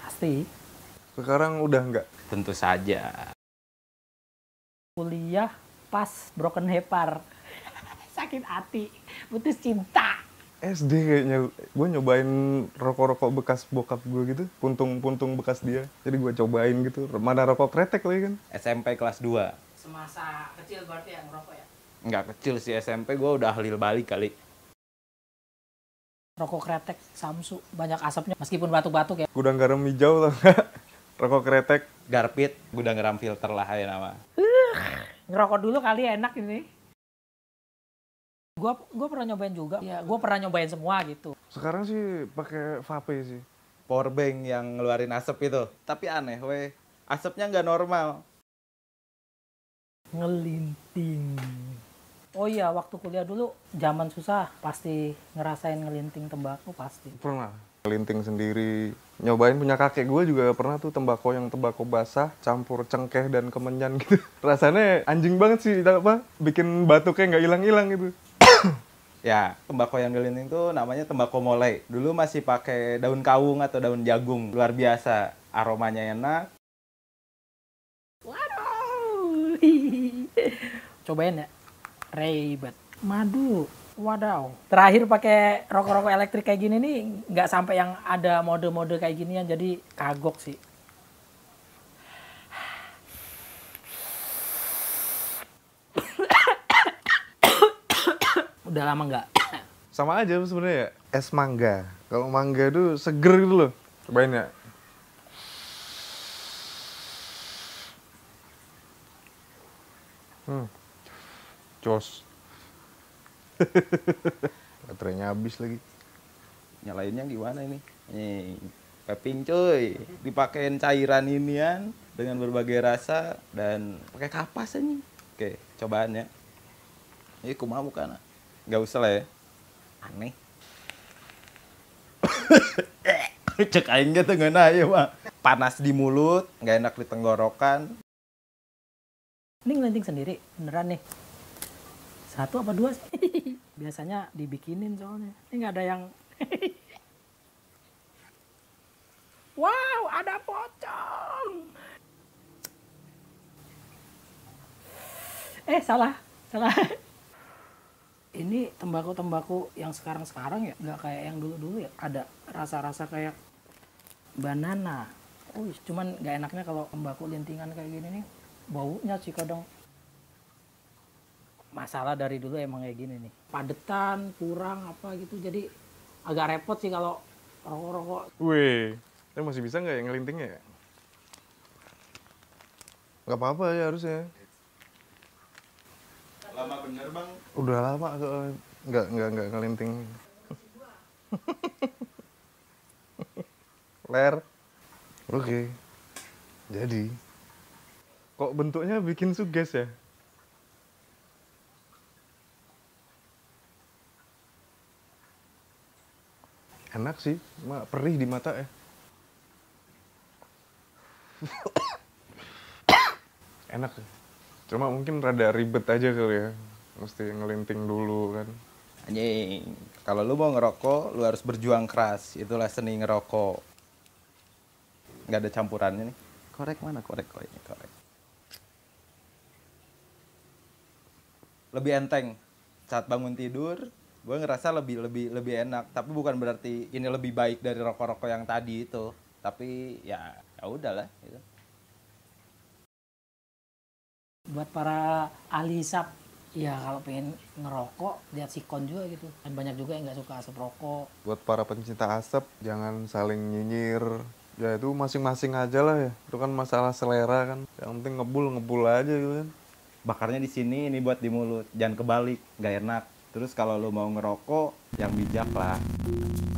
Pasti. Sekarang udah enggak? Tentu saja. Kuliah pas broken hepar. Sakit hati, putus cinta. SD kayaknya gue nyobain rokok-rokok bekas bokap gue gitu, puntung-puntung bekas dia. Jadi gue cobain gitu, mana rokok kretek lagi kan. SMP kelas 2. Semasa kecil berarti yang ngerokok ya? Nggak kecil sih, SMP gue udah halil balik kali rokok kretek, samsu, banyak asapnya meskipun batuk-batuk ya. Gudang garam hijau loh, rokok kretek, garpit, gudang garam filter lah ya nama. Uh, ngerokok dulu kali enak ini. Gua gua pernah nyobain juga. Ya, gua pernah nyobain semua gitu. Sekarang sih pakai vape sih. Power bank yang ngeluarin asap itu. Tapi aneh weh, asapnya nggak normal. Ngelinting. Oh iya, waktu kuliah dulu zaman susah pasti ngerasain ngelinting tembakau pasti. Pernah. Ngelinting sendiri, nyobain punya kakek gue juga pernah tuh tembakau yang tembakau basah campur cengkeh dan kemenyan gitu. Rasanya anjing banget sih apa bikin batuknya nggak hilang-hilang gitu. Ya, tembakau yang dilinting tuh namanya tembakau molai. Dulu masih pakai daun kawung atau daun jagung. Luar biasa, aromanya enak. Waduh. Cobain ya. Ribet. Madu. Wadaw. Terakhir pakai rokok-rokok elektrik kayak gini nih nggak sampai yang ada mode-mode kayak gini yang jadi kagok sih. Udah lama nggak? Sama aja sebenarnya es mangga. Kalau mangga itu seger gitu loh. Cobain ya. Hmm cos Baterainya habis lagi. Nyalainnya gimana ini? Nih, peping cuy. Dipakein cairan inian dengan berbagai rasa dan pakai kapas ini. Oke, ya Ini kumaha bukan? Gak usah lah ya. Aneh. Cek aing gitu nggak ya mah. Panas di mulut, nggak enak di tenggorokan. Ini ngelinting sendiri, beneran nih. Satu apa dua sih? Biasanya dibikinin soalnya. Ini nggak ada yang... wow, ada pocong! Eh, salah. Salah. Ini tembakau-tembakau yang sekarang-sekarang ya, nggak kayak yang dulu-dulu ya. Ada rasa-rasa kayak banana. Oh, cuman nggak enaknya kalau tembakau lintingan kayak gini nih, baunya sih kadang masalah dari dulu emang kayak gini nih padetan kurang apa gitu jadi agak repot sih kalau rokok-rokok wih ini masih bisa nggak ya ngelintingnya ya nggak apa-apa ya harusnya lama bener bang udah lama nggak nggak nggak ngelinting ler oke okay. jadi kok bentuknya bikin suges ya enak sih perih di mata ya enak cuma mungkin rada ribet aja kali ya mesti ngelinting dulu kan anjing kalau lu mau ngerokok lu harus berjuang keras itulah seni ngerokok nggak ada campurannya nih korek mana korek korek oh korek lebih enteng saat bangun tidur gue ngerasa lebih lebih lebih enak tapi bukan berarti ini lebih baik dari rokok-rokok yang tadi itu tapi ya ya udahlah gitu. buat para ahli hisap ya kalau pengen ngerokok lihat sikon juga gitu dan banyak juga yang nggak suka asap rokok buat para pencinta asap jangan saling nyinyir ya itu masing-masing aja lah ya itu kan masalah selera kan yang penting ngebul ngebul aja gitu kan bakarnya di sini ini buat di mulut jangan kebalik nggak enak terus kalau lo mau ngerokok yang bijak lah